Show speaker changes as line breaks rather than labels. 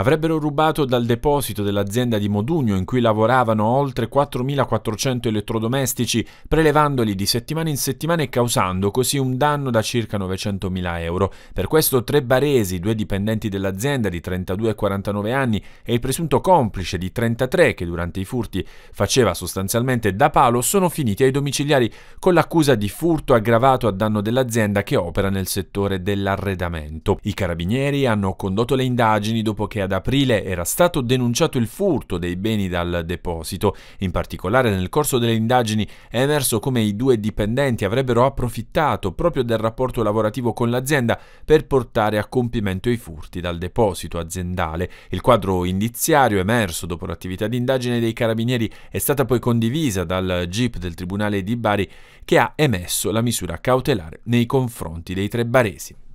Avrebbero rubato dal deposito dell'azienda di Modugno in cui lavoravano oltre 4.400 elettrodomestici, prelevandoli di settimana in settimana e causando così un danno da circa 900.000 euro. Per questo tre baresi, due dipendenti dell'azienda di 32 e 49 anni e il presunto complice di 33 che durante i furti faceva sostanzialmente da palo, sono finiti ai domiciliari con l'accusa di furto aggravato a danno dell'azienda che opera nel settore dell'arredamento. I carabinieri hanno condotto le indagini dopo che ad aprile era stato denunciato il furto dei beni dal deposito. In particolare nel corso delle indagini è emerso come i due dipendenti avrebbero approfittato proprio del rapporto lavorativo con l'azienda per portare a compimento i furti dal deposito aziendale. Il quadro indiziario emerso dopo l'attività di indagine dei carabinieri è stata poi condivisa dal GIP del Tribunale di Bari che ha emesso la misura cautelare nei confronti dei tre baresi.